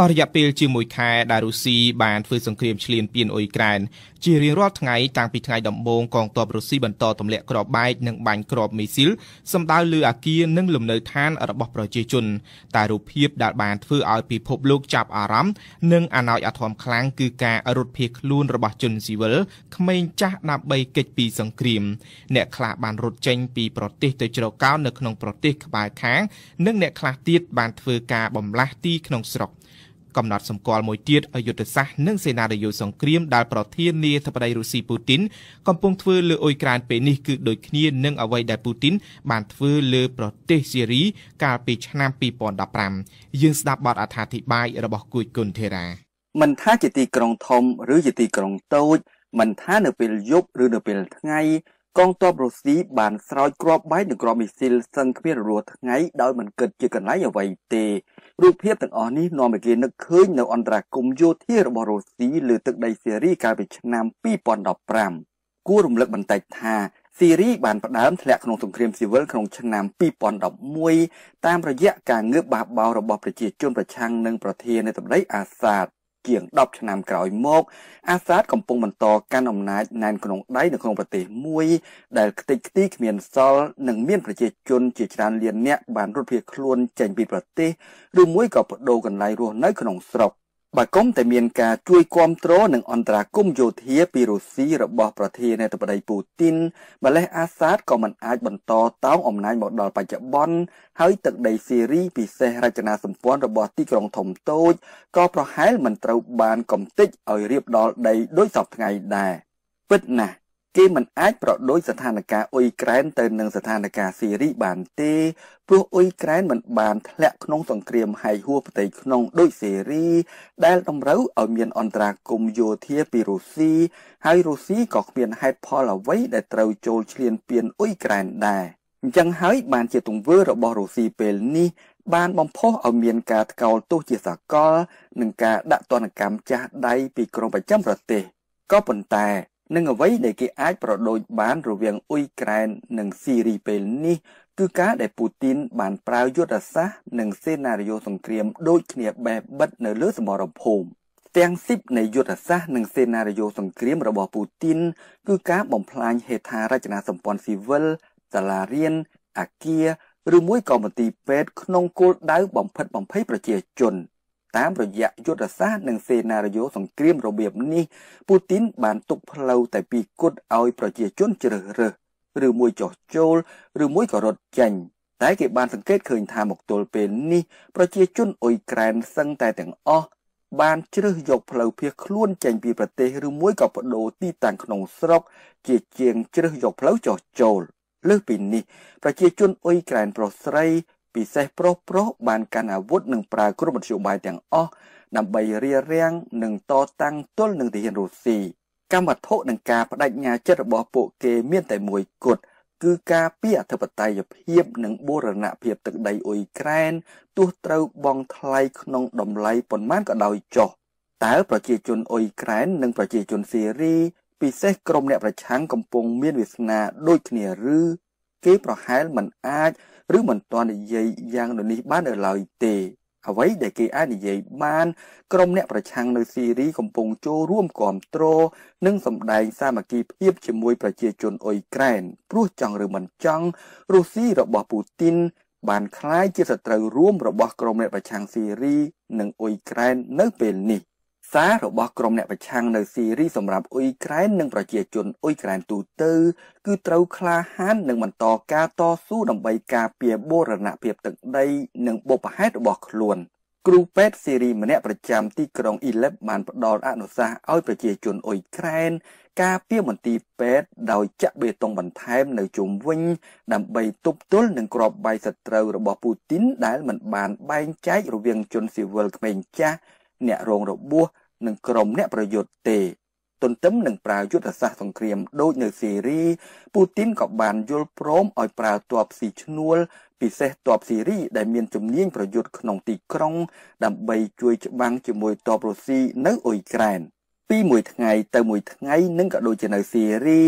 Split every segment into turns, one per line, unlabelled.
អស់រយៈពេលជា1ខែដែលរុស្ស៊ីបានធ្វើសង្គ្រាមឈ្លានពានអ៊ុយក្រែនជារៀងរាល់ថ្ងៃតាំងពីថ្ងៃដំបូងកងទ័ពរុស្ស៊ីបន្តទម្លាក់គ្រាប់បែកនិងបាញ់គ្រាប់មីស៊ីលសម្ដៅលើអាគារនិងលំនៅឋានរបស់ប្រជាជនតែរូបភាពដែលបានធ្វើឲ្យពិភពលោកចាប់អារម្មណ៍និងអាណោចអាធំខ្លាំងគឺការរត់ភៀសខ្លួនរបស់ជនស៊ីវិលក្មេងចាស់ដើម្បីគេចពីសង្គ្រាមអ្នកខ្លះបានរត់ចេញពីប្រទេសទៅជ្រកកោននៅក្នុងប្រទេសក្បែរខាងនិងអ្នកខ្លះទៀតបានធ្វើការបំលាស់ទីក្នុងស្រុកកំណត់សម្គាល់មួយទៀតយុទ្ធសាស្ត្រនិងសេណារីយ៉ូសង្គ្រាមដែលប្រធានាធិបតីរុស្ស៊ីពូទីនកំពុងធ្វើលើអ៊ុយក្រែនពេលនេះគឺដូចគ្នានឹងអ្វីដែលពូទីន បានធ្វើលើប្រទេសសេរីកាលពីឆ្នាំ2015យើងស្ដាប់បទអត្ថាធិប្បាយរបស់គួយគុនធេរ៉ា
មិនថាជាទីក្រុងធំឬជាទីក្រុងតូច មិនថានៅពេលយប់ឬនៅពេលថ្ងៃកងទ័ពរុស្ស៊ីបានស្រោចគ្រាប់បែកនឹងគ្រាប់មីស៊ីលសឹងគ្មានរសថ្ងៃដោយមិនគិតជាកន្លែងអ្វីទេរូបភាពទាំងអស់នេះនាំឲ្យគេនឹកឃើញនៅអន្តរាគមយោធារបស់រុស្ស៊ីលើទឹកដីសេរីកាលពីឆ្នាំ2015គួររំលឹកបន្តិចថាសេរីបានផ្ដើមធ្លាក់ក្នុងសង្គ្រាមស៊ីវិលក្នុងឆ្នាំ2011តាមរយៈការងើបបះបោររបស់ប្រជាជនប្រឆាំងនឹងប្រធានាធិបតីអាសាដជាង10ឆ្នាំក្រោយមក អាសាតកំពុងបន្តកាន់អំណាចណែនក្នុងដៃនៅក្នុងប្រទេសមួយ ដែលខ្ទេចខ្ទីគ្មាន សល់និងមានប្រជា ជន ជាច្រើនលាននាក់បានរត់ភៀសខ្លួន ចេញពីប្រទេសឬមួយក៏បដូរកន្លែងរស់នៅក្នុងស្រុកបើគុំតែមានការជួយគ្រប់គ្រងនិងអន្តរាគមយោធាពីរុស្ស៊ីរបស់ប្រធានាធិបតីពូទីនម្លេះអាសាតក៏មិនអាចបន្តតោងអំណាចមកដល់បច្ចុប្បន្នហើយទឹកដីសេរីពិសេសរចនាសម្ព័ន្ធរបស់ទីក្រុងធំតូចក៏ប្រហែលមិនត្រូវបានកំទេចឲ្យរៀបដល់ដីដោយសពថ្ងៃដែរពិតណាស់គេមិនអាចប្រដូចស្ថានភាពអ៊ុយក្រែនទៅនឹងស្ថានភាពស៊ីរីបានទេព្រោះអ៊ុយក្រែនមិនបានធ្លាក់ក្នុងសង្គ្រាមហែកហួរផ្ទៃក្នុងដូចសេរី ដែលតម្រូវឲ្យមានអន្តរាគមយោធាពីរុស្ស៊ីហើយរុស្ស៊ីក៏គ្មានហេតុផលអ្វីដែលត្រូវចូលឈ្លានពានអ៊ុយក្រែនដែរអញ្ចឹងហើយបានជាទង្វើរបស់រុស្ស៊ីពេលនេះបានបំផុសឲ្យមានការថ្កោលទោសជាសកលនិងការដាក់ទណ្ឌកម្មចាស់ដៃពីក្រមប្រចាំប្រទេសក៏ប៉ុន្តែនិងអ្វីដែលគេអាចប្រដូចបានរវាងអ៊ុយក្រែននិងស៊ីរីពេលនេះគឺការដែលពូទីនបានប្រើយុទ្ធសាស្ត្រនិងសេណារីយ៉ូសង្គ្រាមដូចគ្នាបែបបិទនៅលើសមរភូមិទាំង10នៃយុទ្ធសាស្ត្រនិងសេណារីយ៉ូសង្គ្រាមរបស់ពូទីនគឺការបំផ្លាញហេដ្ឋារចនាសម្ព័ន្ធស៊ីវិលសាលារៀនអាគារឬមួយក៏មន្ទីរពេទ្យក្នុងគោលដៅបំផិតបំភ័យប្រជាជន។តាមរយៈយុទ្ធសាស្ត្រនិងសេណារីយ៉ូសង្គ្រាមរបៀបនេះពូទីន បានទុកផ្លូវតែពីរគត់ឲ្យ ប្រជាជនជ្រើសរើសឬមួយចោះចូលឬមួយក៏រត់ចេញតែគេបាន សង្កេតឃើញថាមកទល់ពេលនេះ ប្រជាជនអ៊ុយក្រែនសឹងតែទាំងអស់បាន ជ្រើសយក ផ្លូវភៀសខ្លួនចេញពីប្រទេស ឬមួយក៏បដូរទីតាំងក្នុងស្រុកជាជាងជ្រើសយកផ្លូវចោះចូលលើសពីនេះប្រជាជនអ៊ុយក្រែនប្រុសស្រីពិសេសប្រុសប្រុសបានកាន់អាវុធនិងប្រើគ្រប់មធ្យោបាយទាំងអស់ដើម្បីរារាំងនិងតតាំងទល់នឹងទាហានរុស្ស៊ីកម្មវត្ថុនិងការបដិញ្ញាចិត្តរបស់ពួកគេមានតែមួយគត់គឺការពីអធិបតេយ្យភាពនិងបូរណភាពទឹកដីអ៊ុយក្រែនទោះត្រូវបង់ថ្លៃក្នុងតម្លៃប៉ុន្មានក៏ដោយចុះតើប្រជាជនអ៊ុយក្រែននិងប្រជាជនសេរីពិសេសក្រុមអ្នកប្រឆាំងកំពុងមានវាសនាដូចគ្នាឬគេប្រហែលមិនអាចឬមិនទាន់និយាយយ៉ាងដូចនេះបាននៅឡើយទេអ្វីដែលគេអាចនិយាយបានក្រុមអ្នកប្រឆាំងនៅស៊ីរីកំពុងចូលរួមគ្រប់គ្រងនិងសម្ដែងសាមគ្គីភាពជាមួយប្រជាជនអ៊ុយក្រែនព្រោះចង់ឬមិនចង់រុស្ស៊ីរបស់ពូទីនបានคล้ายជាសត្រូវរួមរបស់ក្រុមអ្នកប្រឆាំងស៊ីរីនិងអ៊ុយក្រែននៅពេលនេះសាររបស់ក្រុមអ្នកប្រឆាំងនៅស៊ីរីសម្រាប់អ៊ុយក្រែននិងប្រជាជនអ៊ុយក្រែនទូទៅគឺត្រូវក្លាហាននិងបន្តការតស៊ូដើម្បីការពារបូរណភាពទឹកដីនិងបុព្វហេតុរបស់ខ្លួន គ្រូពេទ្យស៊ីរីម្នាក់ប្រចាំទីក្រុងអ៊ីឡិបបានផ្ដល់អនុសាសន៍ឲ្យប្រជាជនអ៊ុយក្រែនការពារមន្ទីរពេទ្យដោយចាក់បេតុងបន្ថែមនៅជុំវិញដើម្បីទប់ទល់នឹងក្របបៃសត្រូវរបស់ពូទីនដែលមិនបានបែងចែករវាងជនស៊ីវិលក្មេងចាស់អ្នករងរបួសនិងក្រុមអ្នកប្រយុទ្ធទេទន្ទឹមនឹងប្រើយុទ្ធសាស្ត្រសង្គ្រាមដូចនៅសេរីពូទីនក៏បានយល់ព្រមឲ្យប្រើទ័ពស៊ីឈ្នួល ពិសេសទ័ពសេរីដែលមានជំនាញប្រយុទ្ធក្នុងទីក្រុង ដើម្បីជួយច្បាំងជាមួយទ័ពរុស្ស៊ីនៅអ៊ុយក្រែនពីមួយថ្ងៃទៅមួយថ្ងៃនឹងក៏ដូចជានៅសេរី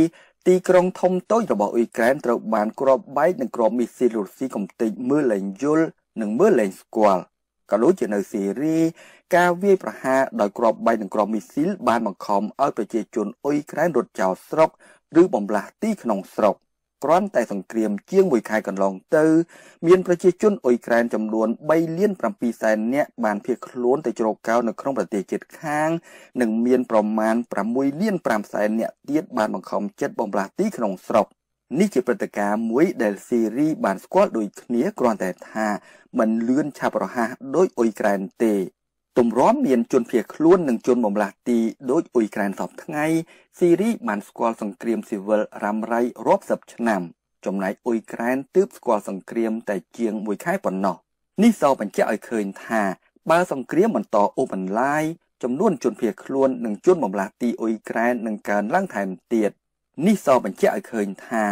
ទីក្រុងធំតូចរបស់អ៊ុយក្រែនត្រូវបានគ្របបែកនិងគ្របមីស៊ីលរុស្ស៊ីកំទេចមើលលែងយល់និងមើលលែងស្គាល់ក៏ដូចជានៅសេរីការវាយប្រហារដោយគ្រាប់បែកនិងគ្រាប់មីស៊ីលបានបង្ខំឲ្យប្រជាជនអ៊ុយក្រែនរត់ចោលស្រុកឬបំផ្លាស់ទីក្នុងស្រុកគ្រាន់តែសង្គ្រាមជាងមួយខែកន្លងទៅ មានប្រជាជនអ៊ុយក្រែនចំនួន3លាន7សែននាក់បានភៀសខ្លួនទៅជ្រកកោននៅក្នុងប្រទេសជិតខាងនិងមានប្រមាណ6លាន5សែននាក់ទៀតបានបង្ខំចិត្តបំផ្លាស់ទីក្នុងស្រុក។នេះជាព្រឹត្តិការណ៍មួយដែលសេរីបានស្គាល់ដូចគ្នាគ្រាន់តែថាมันលឿនឆាប់រហ័សដោយអ៊ុយក្រែនទេទម្រាំមានជនភៀសខ្លួននិងជនបំលាស់ទីដោយអ៊ុយក្រែនសពថ្ងៃសេរីបានស្គាល់សង្គ្រាមស៊ីវិលរ៉ាំរ៉ៃរាប់សិបឆ្នាំចំណែកអ៊ុយក្រែនទើបស្គាល់សង្គ្រាមតែជាង1ខែប៉ុណ្ណោះនេះសបញ្ជាក់ឲ្យឃើញថា បើសង្គ្រាមបន្តអូបន្លាយចំនួនជនភៀសខ្លួននិងជនបំលាស់ទីអ៊ុយក្រែននឹងកើនឡើងថែមទៀតនេះសបញ្ជាក់ឲ្យឃើញថា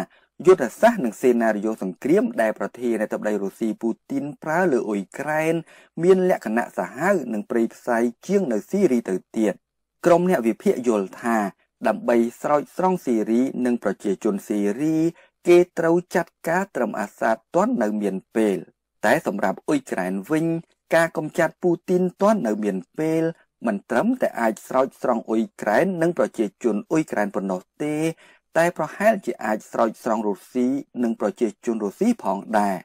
យុទ្ធសាស្ត្រនិងសេណារីយ៉ូសង្គ្រាមដែលប្រធានាធិបតីរុស្ស៊ីពូទីនប្រើលើអ៊ុយក្រែនមានលក្ខណៈសាហាវនិងប្រេផ្សៃជាងនៅស៊ីរីទៅទៀត ក្រុមអ្នកវិភាគយល់ថាដើម្បីស្រោចស្រង់ស៊ីរីនិងប្រជាជនស៊ីរី គេត្រូវចាត់ការត្រឹមអាសាទាន់នៅមានពេល តែសម្រាប់អ៊ុយក្រែនវិញ ការកំចាត់ពូទីនទាន់នៅមានពេល មិនត្រឹមតែអាចស្រោចស្រង់អ៊ុយក្រែននិងប្រជាជនអ៊ុយក្រែនប៉ុណ្ណោះទេតែប្រហែល ជាអាចស្រោចស្រង់រុស្ស៊ីនិងប្រជាជនរុស្
ស៊ីផងដែរ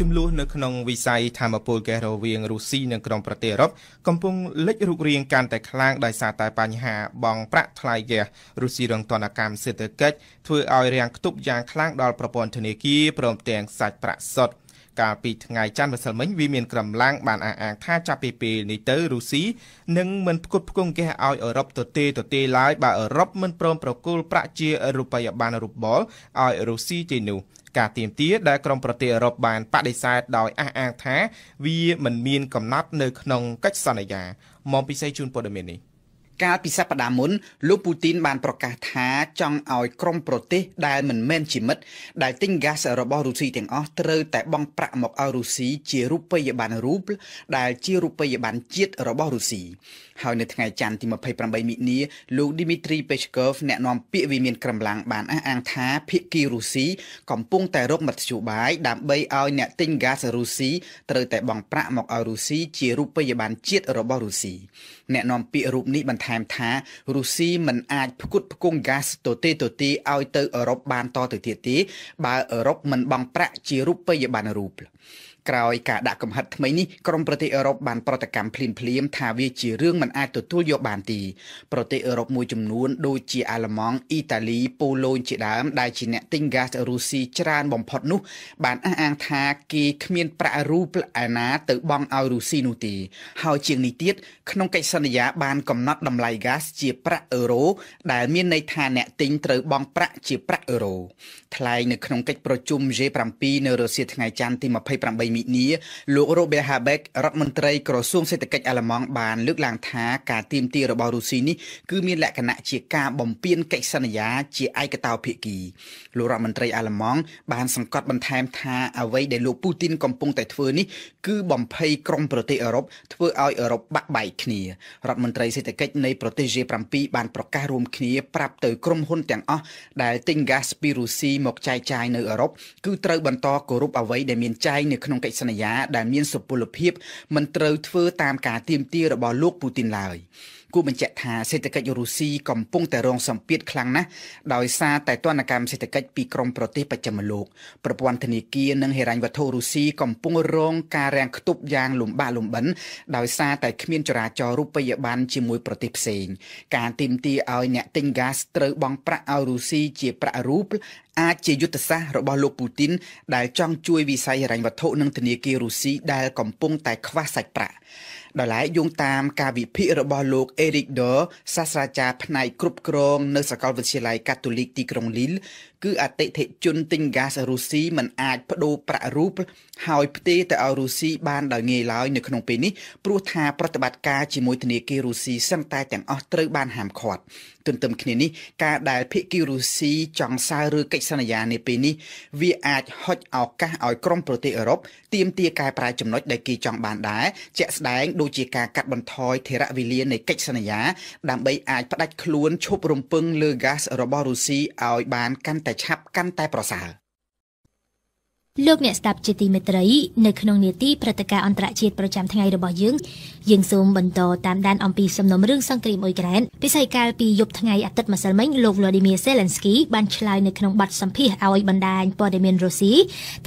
ចំនួននៅក្នុងវិស័យធម្មពលកែរវាងរុស្ស៊ីនិងក្រុមប្រទេសអឺរ៉ុបកំពុងលេចរូបរាងកាន់តែខ្លាំងដោយសារតែបញ្ហាបង់ប្រាក់ថ្លៃហ្គាសរុស្ស៊ីរងតនកម្មសេដ្ឋកិច្ចធ្វើឲ្យរាំងខ្ទប់យ៉ាងខ្លាំងដល់ប្រព័ន្ធធនាគារព្រមទាំងសាច់ប្រាក់សុទ្ធកាលពីថ្ងៃច័ន្ទម្សិលមិញវាមានក្រំឡាំងបានអះអាងថាចាប់ពីពេលនេះទៅរុស្ស៊ីនឹងមិនផ្គត់ផ្គង់គេឲ្យអឺរ៉ុបទៅទេទៅទេឡើយបើអឺរ៉ុបមិនព្រមប្រគល់ប្រាក់ជារូបិយប័ណ្ណរូបលឲ្យរុស្ស៊ីទេនោះការទៀមទា ដែលក្រុមប្រទេសអឺរ៉ុបបានបដិសេធដោយអះអាងថា វាមិនមានកំណត់នៅក្នុងកិច្ចសន្យាមកពិសេសជូនព័ត៌មាននេះ។កាលពីសប្តាហ៍មុនលោកពូទីនបានប្រកាសថាចង់ឲ្យ ក្រុមប្រទេស ដែលមិនមែនជាមិត្ត
ដែលទិញហ្គាសរបស់រុស្ស៊ីទាំងអស់ត្រូវតែបង់ប្រាក់មកឲ្យរុស្ស៊ីជារូបិយប័ណ្ណរូបដែលជារូបិយប័ណ្ណជាតិរបស់រុស្ស៊ីហើយនៅថ្ងៃច័ន្ទទី28មិនិនាលោក Dmitry Peskov អ្នកនាំពាក្យវិមានក្រមឡាំងបានអះអាងថាភៀកគីរុស្ស៊ីកំពុងតែរកមធ្យោបាយដើម្បីឲ្យអ្នកទិញហ្គាសរុស្ស៊ីត្រូវតែបង់ប្រាក់មកឲ្យរុស្ស៊ីជារូបិយប័ណ្ណជាតិរបស់រុស្ស៊ីអ្នកនាំពាក្យរូបនេះបន្ថែមមថារុស្ស៊ីមិនអាចផ្គត់ផ្គង់ហ្គាសទទេទទីឲ្យទៅអឺរ៉ុបបានតទៅទៀតទេបើអឺរ៉ុបមិនបង់ប្រាក់ជារូបិយប័ណ្ណរូបក្រោយការដាក់កំហិតថ្មីនេះក្រុមប្រទេសអឺរ៉ុបបានប្រតិកម្មភ្លាមៗថាវាជារឿងមិនអាចទទួលយកបានទីប្រទេសអឺរ៉ុបមួយចំនួនដូចជាអាល្លឺម៉ង់អ៊ីតាលីប៉ូឡូញជាដើមដែលជាអ្នកទិញហ្គាសរុស្ស៊ីច្រើនបំផុតនោះ បានអះអាងថាគេគ្មានប្រាក់រូបឯណាទៅបង់ឲ្យរុស្ស៊ីនោះទេហើយជាងនេះទៀតក្នុងកិច្ចសន្យាបានកំណត់តម្លៃហ្គាសជាប្រាក់អឺរ៉ូដែលមានន័យថាអ្នកទិញត្រូវបង់ប្រាក់ជាប្រាក់អឺរ៉ូថ្លែងនៅក្នុងកិច្ចប្រជុំ G7 នៅរុស្ស៊ីថ្ងៃច័ន្ទទី28មីនីលោក Robert Habeck រដ្ឋមន្ត្រីក្រសួងសេដ្ឋកិច្ចអាល្លឺម៉ង់បានលើកឡើងថាការទៀមទារបស់រុស្ស៊ីនេះគឺមានលក្ខណៈជាការបំពានកិច្ចសន្យាជាឯកតោភាគីលោករដ្ឋមន្ត្រីអាល្លឺម៉ង់បានសង្កត់បន្ថែមថាអ្វីដែលលោកពូទីនកំពុងតែធ្វើនេះគឺបំភ័យក្រុមប្រទេសអឺរ៉ុបធ្វើឲ្យអឺរ៉ុបបាក់បែកគ្នារដ្ឋមន្ត្រីសេដ្ឋកិច្ចនៃប្រទេស G7 បានប្រកាសរួមគ្នាប្រាប់ទៅក្រុមហ៊ុនទាំងអស់ដែលទិញហ្គាសពីរុស្ស៊ីមកចែកចាយនៅអឺរ៉ុបគឺត្រូវបន្តគោរពអ្វីដែលមានចែងនៅក្នុងកិច្ចសន្យាដែលមានសុពលភាពមិនត្រូវធ្វើតាមការទាមទាររបស់លោកពូទីនឡើយគួរបញ្ជាក់ថាសេដ្ឋកិច្ចរុស្ស៊ីកំពុងតែរងសម្ពាធខ្លាំងណាស់ដោយសារតែទណ្ឌកម្មសេដ្ឋកិច្ចពីក្រុមប្រទេសបច្ចិមលោកប្រព័ន្ធធនាគារនិងហិរញ្ញវត្ថុរុស្ស៊ីកំពុងរងការរាំងខ្ទប់យ៉ាងលំបាកលំបិនដោយសារតែគ្មានចរាចរណ៍រូបិយប័ណ្ណជាមួយប្រទេសផ្សេងការទីមទីឲ្យអ្នកទិញហ្គាសត្រូវបង់ប្រាក់ឲ្យរុស្ស៊ីជាប្រាក់រូបអាចជាយុទ្ធសាស្ត្ររបស់លោកពូទីន ដែលចង់ជួយវិស័យហិរញ្ញវត្ថុនិងធនាគាររុស្ស៊ីដែលកំពុងតែខ្វះសាច់ប្រាក់ដោយឡែកយោងតាមការវិភាគរបស់លោក Eric Dor សាស្ត្រាចារ្យផ្នែកគ្រប់គ្រងនៅសាកលវិទ្យាល័យកាតូលិកទីក្រុង Lille គឺអតិថិជនទិញហ្គាសរុស្ស៊ីមិនអាចប្តូរប្រាក់រូបហើយផ្ទេរទៅឲ្យរុស្ស៊ីបានដោយងាយឡើយនៅក្នុងពេលនេះព្រោះថាប្រតិបត្តិការជាមួយធនាគាររុស្ស៊ីសឹងតែទាំងអស់ត្រូវបានហាមឃាត់ទន្ទឹមគ្នានេះការដែលភាគីរុស្ស៊ីចង់សើឬកិច្ចសន្យានាពេលនេះវាអាចហុចឱកាសឲ្យក្រុមប្រទេសអឺរ៉ុបទាមទារការប្រែចំណុចដែលគេចង់បានដែរជាក់ស្ដែងដូចជាការកាត់បន្ថយធរៈវេលានៃកិច្ចសន្យា ដើម្បីអាចផ្ដាច់ខ្លួនឈប់រំពឹងលើហ្គាស របស់រុស្ស៊ីឲ្យបានកាន់តែតែឆាប់កាន់តែប្រសើរ
លោកអ្នកស្ដាប់ជាទីមេត្រីនៅក្នុងនេតិព្រឹត្តិការណ៍អន្តរជាតិប្រចាំថ្ងៃរបស់យើងយើងសូមបន្តតាមដានអំពីសំណុំរឿងសង្គ្រាមអ៊ុយក្រែនពិសីកាលពីយប់ថ្ងៃអាទិត្យម្សិលមិញលោក Vladimir Zelensky បានឆ្លើយនៅក្នុងបទសម្ភាសន៍ឲ្យបណ្ដាញព័ត៌មានរុស្ស៊ី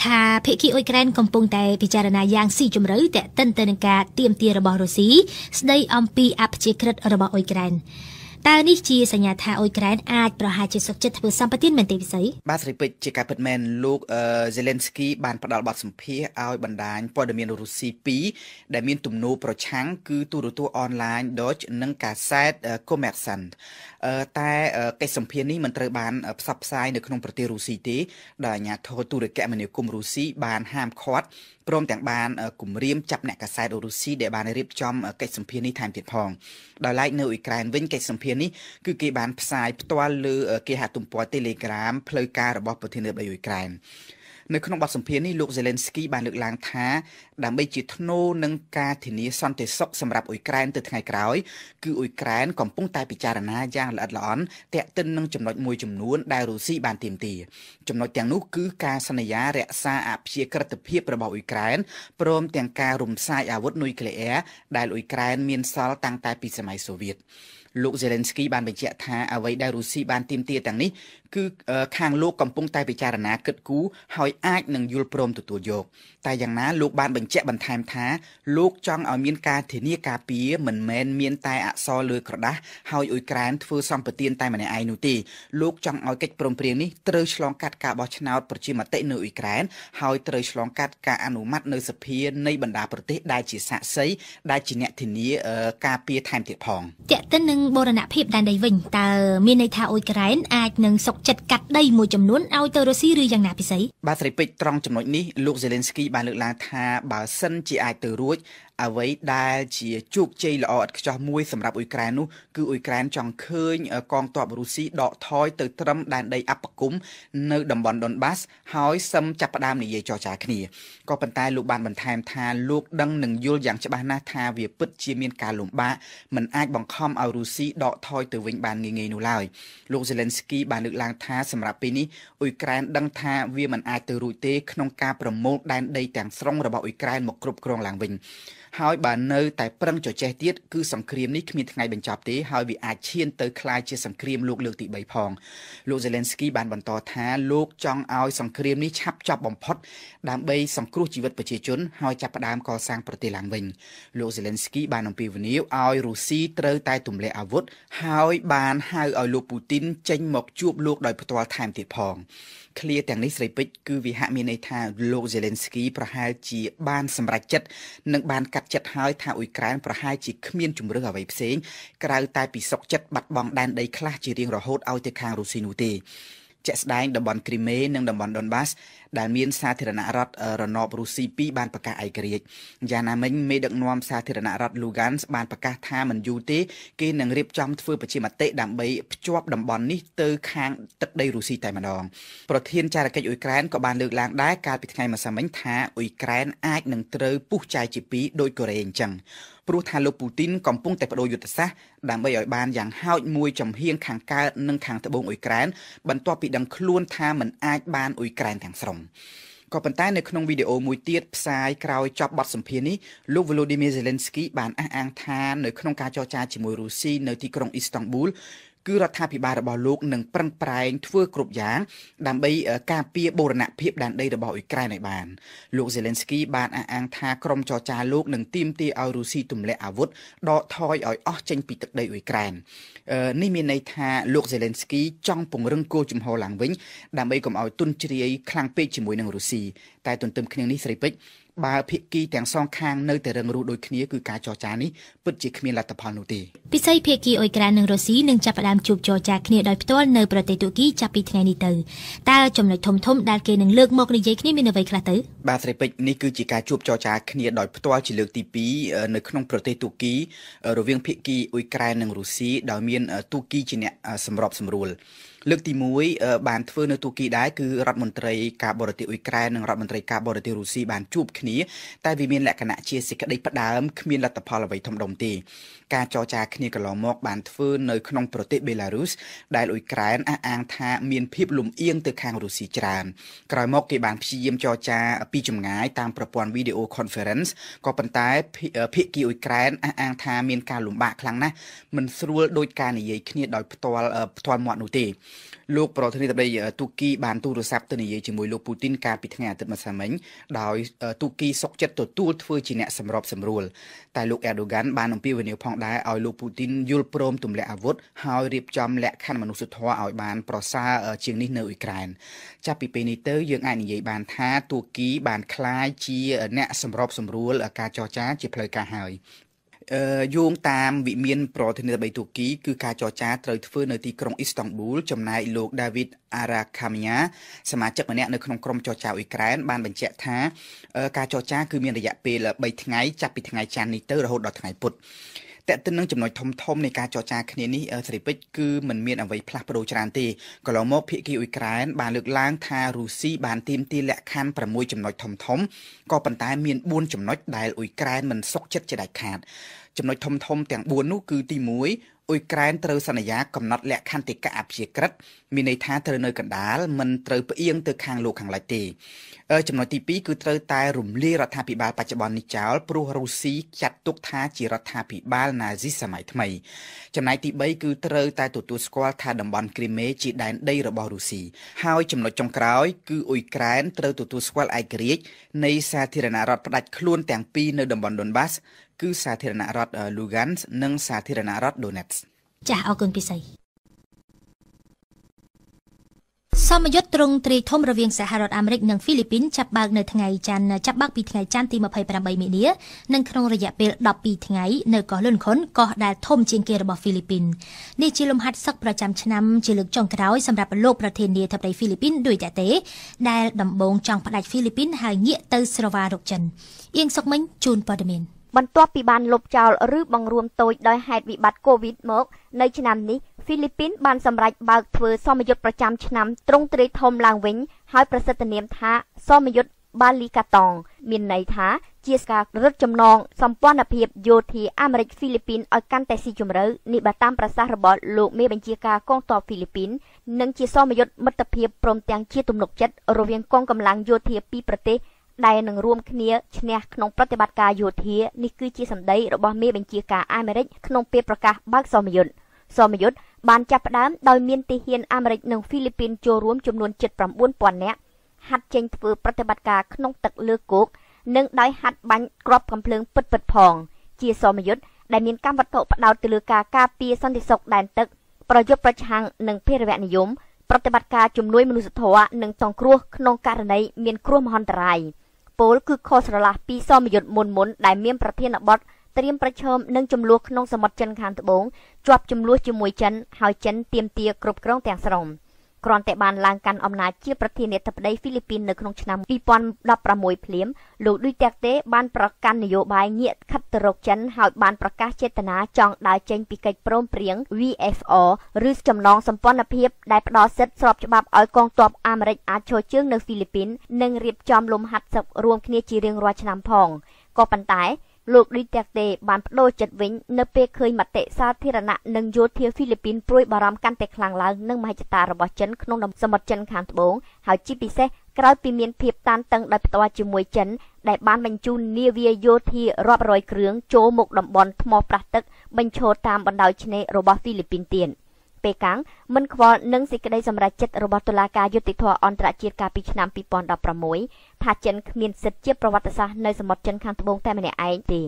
ថាភាគីអ៊ុយក្រែនកំពុងតែពិចារណាយ៉ាងស៊ីជម្រៅទាក់ទិនទៅនឹងការទាមទាររបស់រុស្ស៊ីស្ដីអំពីអព្យាក្រឹតរបស់អ៊ុយក្រែនតើនេះជាសញ្ញាថាអ៊ុយក្រែនអាចប្រហែលជាសុខចិត្តធ្វើសម្បទានមែនទេវិស័យ
បាទស្រីពេជ្រជាការពិតមែនលោកសេឡិនស្គីបានផ្ដល់បទសម្ភាសន៍ឲ្យបណ្ដាញព័ត៌មានរុស្ស៊ី2ដែលមានទំនោរប្រឆាំងគឺទូរទស្សន៍អនឡាញ Deutsch និងកាសែត Kommersant តែកិច្ចសម្ភារនេះមិនត្រូវបានផ្សព្វផ្សាយនៅក្នុងប្រទេសរុស្ស៊ីទេដោយអាជ្ញាធរទូរគមនាគមន៍រុស្ស៊ីបានហាមឃាត់ព្រមទាំងបានគម្រាមចាប់អ្នកកាសែតរុស្ស៊ីដែលបានរៀបចំកិច្ចសម្ភារនេះថែមទៀតផងដោយឡែកនៅអ៊ុយក្រែនវិញកិច្ចសម្ភារនេះគឺគេបានផ្សាយផ្ទាល់លើគេហទំព័រ Telegram ផ្លូវការរបស់ប្រធានាធិបតីអ៊ុយក្រែននៅក្នុងបទសម្ភាសន៍នេះលោក Zelensky បានលើកឡើងថាដើម្បីជាធ្នូនឹងការធានាសន្តិសុខសម្រាប់អ៊ុយក្រែនទៅថ្ងៃក្រោយគឺអ៊ុយក្រែនកំពុងតែពិចារណាយ៉ាងល្អិតល្អន់ទាក់ទិននឹងចំណុចមួយចំនួនដែលរុស្ស៊ីបានទាមទារចំណុចទាំងនោះគឺការសន្យារក្សាអព្យាក្រឹតភាពរបស់អ៊ុយក្រែនព្រមទាំងការរំសាយអាវុធនុយក្លេអ៊ែរដែលអ៊ុយក្រែនមាន សល់តាំងតែពីសម័យសូវៀតលោក Zelensky បានបញ្ជាក់ថាអ្វីដែលរុស្ស៊ីបានទាមទារទាំងនេះគឺខាងលោកកំពុងតែពិចារណាគិតគូរហើយអាចនឹងយល់ព្រមទទួលយកតែយ៉ាងណាលោកបានបញ្បញ្ជាក់បន្ថែមថាលោកចង់ឲ្យមានការធានា ការពារមិនមែនមានតែអក្សរលើក្រដាស់ហើយអ៊ុយក្រែនធ្វើសម្បទានតែម្នាក់ឯងនោះទេលោកចង់ឲ្យកិច្ចព្រមព្រៀងនេះត្រូវឆ្លងកាត់ការបោះឆ្នោតប្រជាមតិនៅអ៊ុយក្រែនហើយត្រូវឆ្លងកាត់ការអនុម័តនៅសភានៃបណ្ដាប្រទេសដែលជាសាក្សីដែលជាអ្នកធានាការពារថែមទៀតផង
តេតិននឹងបូរណភាពដែនដីវិញតើមានន័យថាអ៊ុយក្រែនអាចនឹងសុកចិត្តកាត់ដីមួយចំនួនឲ្យទៅរុស្ស៊ីឬយ៉ាងណាពិសេស
បាទស្រីពេជ្រត្រង់ចំណុចនេះលោកសេលិនស្គីបានលើកឡើងថាបបើសិនជាអាចទៅរួចអ្វីដែលជាជោគជ័យល្អឥតខ្ចោះមួយសម្រាប់អ៊ុយក្រែននោះគឺអ៊ុយក្រែនចង់ឃើញកងទ័ពរុស្ស៊ីដកថយទៅត្រឹមដែនដីអបគមនៅតំបន់ដុនបាសហើយសឹមចាប់ផ្ដើមនិយាយចរចាគ្នាក៏ប៉ុន្តែលោកបានបន្ថែមថាលោកដឹងនឹងយល់យ៉ាងច្បាស់ណាស់ថាវាពិតជាមានការលំបាកមិនអាចបង្ខំឲ្យរុស្ស៊ីដកថយទៅវិញបានងាយងាយនោះឡើយលោក Zelensky បានលើកឡើងថាសម្រាប់ពេលនេះអ៊ុយក្រែនដឹងថាវាមិនអាចទៅរួចទេក្នុងការប្រមូលដែនដីទាំងស្រុងរបស់អ៊ុយក្រែនមកគ្រប់គ្រងឡើងវិញហើយបើនៅតែប្រឹងជជែកទៀតគឺសង្គ្រាមនេះគ្មានថ្ងៃបញ្ចប់ទេហើយវាអាចឈានទៅក្លាយជាសង្គ្រាមលោកលើកទី3ផងលោក Zelensky បានបន្តថាលោកចង់ឲ្យសង្គ្រាមនេះឆាប់ចប់បំផុតដើម្បីសង្គ្រោះជីវិតប្រជាជនហើយចាប់ផ្ដើមកសាងប្រទេសឡើងវិញលោក Zelensky បានអំពាវនាវឲ្យរុស្ស៊ីត្រូវតែទម្លាក់អាវុធហើយបានហៅឲ្យលោកពូទីនចេញមកជួបលោកដោយផ្ទាល់ថែមទៀតផងឃ្លាទាំងនេះស្រីពេជ្រគឺវាហាក់មានន័យថាលោក Zelensky ប្រហែលជាបានសម្រេចចិត្តនិងបានកាត់ចិត្តហើយថាអ៊ុយក្រែនប្រហែលជាគ្មានជំរឿនអ្វីផ្សេងក្រៅតែពីសុកចិត្តបាត់បង់ដែនដីខ្លះជារៀងរហូតឲ្យទៅខាងរុស្ស៊ីនោះទេជាក់ស្ដែងតំបន់គ្រីមេនិងតំបន់ដុនបាស ដែលមាន សាធារណរដ្ឋរណបរុស្ស៊ីពីរបានប្រកាសឯករាជ្យយ៉ាងណាមិញមេដឹកនាំសាធារណរដ្ឋ Lugansk បានប្រកាសថាមិនយូរទេគេនឹងរៀបចំធ្វើប្រជាមតិដើម្បីភ្ជាប់តំបន់នេះទៅខាងទឹកដីរុស្ស៊ីតែម្ដងប្រធានចារកិច្ចអ៊ុយក្រែនក៏បានលើកឡើងដែរកាលពីថ្ងៃម្សិលមិញថាអ៊ុយក្រែនអាចនឹងត្រូវពុះចាយជាពីរដោយកូរ៉េអញ្ចឹងព្រោះថាលោកពូទីនកំពុងតែបដូរយុទ្ធសាស្ត្រដើម្បីឲ្យបានយ៉ាងហោចមួយចំហៀងខាងកើតនិងខាងត្បូងអ៊ុយក្រែនបន្ទាប់ពីដឹងខ្លួនថាมันអាចបានអ៊ុយក្រែនទាំងស្រុងក៏ប៉ុន្តែនៅក្នុងវីដេអូមួយទៀតផ្សាយក្រោយចប់បទសម្ភាសន៍នេះលោក Volodymyr Zelensky បានអះអាងថានៅក្នុងការចរចាជាមួយរុស្ស៊ីនៅទីក្រុងអ៊ីស្តង់ប៊ូលគឺរដ្ឋាភិបាលរបស់លោកនឹងប្រឹងប្រែងធ្វើគ្រប់យ៉ាងដើម្បីការពារបូរណភាពដែនដីរបស់អ៊ុយក្រែនឲ្យបានលោក Zelensky បានអះអាង ថាក្រុមចរចាលោកនឹងទាមទារឲ្យរុស្ស៊ីទម្លាក់អាវុធដកថយឲ្យអស់ចេញពីទឹកដីអ៊ុយក្រែននេះមានន័យថាលោក Zelensky ចង់ពង្រឹងគោលជំហរឡើងវិញដើម្បីកុំឲ្យទុនជ្រាយខ្លាំងពេកជាមួយនឹងរុស្ស៊ីតែទន្ទឹមគ្នានេះស្រីពេជ្របើភាគីទាំងសងខាងនៅតែរឹងរូសដូចគ្នាគឺការចរចានេះពិតជាគ្មានលទ្ធផលនោះទេ
ពិសីភាគីអ៊ុយក្រែននិងរុស្ស៊ីនឹងចាប់ផ្ដើមជួបចរចាគ្នាដោយផ្ទាល់នៅប្រទេសទួរគីចាប់ពីថ្ងៃនេះទៅតើចំណុចធំធំដែលគេនឹងលើកមកនិយាយគ្នាមានអ្វីខ្លះទៅ
បាទស្រីពេជ្រនេះគឺជាការជួបចរចាគ្នាដោយផ្ទាល់ជាលើកទី2នៅក្នុងប្រទេសទួរគី រវាង ភាគីអ៊ុយក្រែននិងរុស្ស៊ីដោយមានទួរគីជាអ្នកសម្របសម្រួលលើកទី1បានធ្វើនៅទូគីដែរគឺរដ្ឋមន្ត្រីការបរទេសអ៊ុយក្រែននិងរដ្ឋមន្ត្រីការបរទេសរុស្ស៊ីបានជួបគ្នាតែវាមានលក្ខណៈជាសេចក្តីផ្ដើមគ្មានលទ្ធផលអ្វីធំដុំទេ ការចរចាគ្នាកន្លងមក បានធ្វើនៅក្នុងប្រទេសបេឡារុសដែលអ៊ុយក្រែនអះអាងថាមានភាពលំអៀងទៅខាងរុស្ស៊ីច្រើនក្រោយមកគេបានព្យាយាមចរចា ពីចម្ងាយតាមប្រព័ន្ធ video conference ក៏ប៉ុន្តែភាគីអ៊ុយក្រែនអះអាងថាមានការលំបាកខ្លាំងណាស់មិនស្រួលដោយការនិយាយគ្នាដោយផ្ទាល់ផ្ទាល់មាត់នោះទេលោកប្រធានាធិបតីទូគីបានទូរស័ព្ទទៅនិយាយជាមួយលោកពូទីនកាលពីថ្ងៃអាទិត្យម្សិលមិញដោយទូគីសុកចិត្តទទួលធ្វើជាអ្នកសម្របសម្រួលតែលោកអែដូហ្គានបានអំពាវនាវផងដែរឲ្យលោកពូទីនយល់ព្រមទម្លាក់អាវុធហើយរៀបចំលក្ខខណ្ឌមនុស្សធម៌ឲ្យបានប្រសើរជាងនេះនៅអ៊ុយក្រែនចាប់ពីពេលនេះទៅយើង អាចនិយាយបាន ថាទូគីបានคล้ายជា អ្នកសម្របសម្រួលការចរចាជាផ្លូវការហើយយោងតាមវិមានប្រធានាធិបតីទូគីគឺការចរចាត្រូវធ្វើនៅទីក្រុងអ៊ីស្តង់ប៊ូលចំណែកលោក David Arakamia សមាជិកម្នាក់នៅក្នុងក្រុមចរចាអ៊ុយក្រែនបានបញ្ជាក់ថា ការចរចាគឺមានរយៈពេល3ថ្ងៃចាប់ពីថ្ងៃច័ន្ទនេះទៅរហូតដល់ថ្ងៃពុធតែទៅនឹងចំណុចធំធំនៃការចរចាគ្នានេះសេរីពេជ្រគឺมันមានអ្វីផ្លាស់ប្ដូរច្រើនទេកន្លងមកភាគីអ៊ុយក្រែនបានលើកឡើងថារុស្ស៊ីបានទាមទារលក្ខខណ្ឌ6ចំណុចធំធំក៏ប៉ុន្តែមាន4ចំណុចដែលអ៊ុយក្រែនមិនសុខចិត្តជាដាច់ខាតចំណុចធំធំទាំង4នោះគឺទី1អ៊ុយក្រែនត្រូវសន្យាកំណត់លក្ខខន្តិកៈអភិជាក្រិតមានន័យថាត្រូវនៅកណ្ដាលមិនត្រូវផ្អៀងទៅខាងលោកខាងលិចទេចំណុចទី2គឺត្រូវតែរំលាយរដ្ឋាភិបាលបច្ចុប្បន្ននេះចោលព្រោះរុស្ស៊ីចាត់ទុកថាជារដ្ឋាភិបាលណាស៊ីសម័យថ្មីចំណែកទី3គឺត្រូវតែទទួលស្គាល់ថាតំបន់គ្រីមេជា ដែនដីរបស់រុស្ស៊ីហើយចំណុចចុងក្រោយគឺអ៊ុយក្រែនត្រូវទទួលស្គាល់ឯករាជ្យនៃសាធារណរដ្ឋផ្ដាច់ខ្លួនទាំងពីរនៅតំបន់ដុនបាសគឺសាធារណរដ្ឋ Lugansk និង សាធារណរដ្ឋ Donetsk
ចាសអរគុណពិសីសមយុទ្ធទ្រង់ទ្រាយធំរវាងសហរដ្ឋអាមេរិកនិងហ្វីលីពីនចាប់បើកនៅថ្ងៃច័ន្ទចាប់បើកពីថ្ងៃច័ន្ទទី28មីនានិងក្នុងរយៈពេល12ថ្ងៃនៅកោះលុនខុនកោះដែលធំជាងគេរបស់ហ្វីលីពីននេះជាលំហាត់សឹកប្រចាំឆ្នាំជាលើកចុងក្រោយសម្រាប់លោកប្រធានាធិបតីហ្វីលីពីនដូចតែទេដែលដំបងចង់ផ្ដាច់ហ្វីលីពីនហើយងាកទៅស្រវារុកចិនអៀងសុកមិញជូនព័ត៌មាន
បន្ទាប់ពីបានលុបចោលឬបង្រួមតូចដោយហេតុវិបត្តិ COVID មកនៅឆ្នាំនេះហ្វីលីពីន បានសម្រេចបើកធ្វើសមយុទ្ធប្រចាំឆ្នាំទ្រង់ទ្រាយធំឡើងវិញ ហើយប្រសិទ្ធនាមថាសមយុទ្ធបាលីកាតង មានន័យថាជាការរឹតចំណងសម្ព័ន្ធភាពយោធាអាមេរិកហ្វីលីពីនឲ្យកាន់តែស៊ីជម្រៅនេះបើតាមប្រសាសន៍របស់លោកមេបញ្ជាការកងទ័ពហ្វីលីពីននិងជាសមយុទ្ធមិត្តភាពព្រមទាំងជាទំនុកចិត្តរវាងកងកម្លាំងយោធាពីរប្រទេសដែលនឹងរួមគ្នាឈ្នះក្នុងប្រតិបត្តិការយោធានេះគឺជាសម្ដីរបស់មេបញ្ជាការអាមេរិកក្នុងពេលប្រកាសបើកសមយុទ្ធសមយុទ្ធបានចាប់ផ្ដើមដោយមានទាហានអាមេរិកនិងហ្វីលីពីនចូលរួមចំនួន79000នាក់ហាត់ចេញធ្វើប្រតិបត្តិការក្នុងទឹកលើគោកនិងដោយហាត់បាញ់គ្រាប់កំភ្លើងពិតពិតផងជាសមយុទ្ធដែលមានកម្មវត្ថុផ្ដោតទៅលើការការពារសន្តិសុខដែនទឹក ប្រយុទ្ធប្រឆាំងនឹងភេរវនិយមប្រតិបត្តិការជំនួយមនុស្សធម៌និងសង្គ្រោះក្នុងករណីមានគ្រោះមហន្តរាយ។ពលគឺខុសស្រឡះពីសមយុទ្ធមុនមុនដែលមានប្រធានបទត្រៀមប្រឈមនឹងចំនួនក្នុងសមុទ្រចិនខាងត្បូងជាប់ចំនួនជាមួយចិនហើយចិនទៀមទាគ្រប់គ្រងទាំងស្រុង។គ្រាន់តែបានឡើងកាន់អំណាចជាប្រធានាធិបតីហ្វីលីពីននៅក្នុងឆ្នាំ2016ភ្លាម លោកឌុយតាក់ទេបានប្រកាសនយោបាយងាកខិតទៅរកចិនហើយបានប្រកាសចេតនាចង់ដើរចេញពីកិច្ចព្រមព្រៀង VFO ឬចំណងសម្ព័ន្ធភាពដែលផ្ដល់សិទ្ធិស្របច្បាប់ឲ្យកងទ័ពអាមេរិកអាចឈរជើងនៅហ្វីលីពីននិងរៀបចំលំហាត់សឹករួមគ្នាជារៀងរាល់ឆ្នាំផងក៏ប៉ុន្តែលោកឌីតាក់តេបានបដូរចិត្តវិញនៅពេលឃើញមតិសាធារណៈនិងយោធាហ្វីលីពីនព្រួយបារម្ភកាន់តែខ្លាំងឡើងនឹងមហិច្ឆតារបស់ចិនក្នុងសមុទ្រចិនខាងត្បូងហើយជាពិសេសក្រោយពីមានភាពតានតឹងដោយផ្ទាល់ជាមួយចិនដែលបានបញ្ជូននាវាយោធារាប់រយគ្រឿងចូលមកតំបន់ថ្មប្រះទឹក បញ្ឈរតាមបណ្ដោយឆ្នេររបស់ហ្វីលីពីនទៀត។ពេកាំងមិនខ្វល់នឹងសេចក្តីសម្រេចចិត្តរបស់តុលាការយុតិធធអន្តរជាតិកាលពីឆ្នាំ2016ថាចិនគ្មានសិទ្ធិជា ប្រវត្តិសាស្ត្រនៅសមុទ្រចិនខាងត្បូងតែម្នាក់ឯងទេ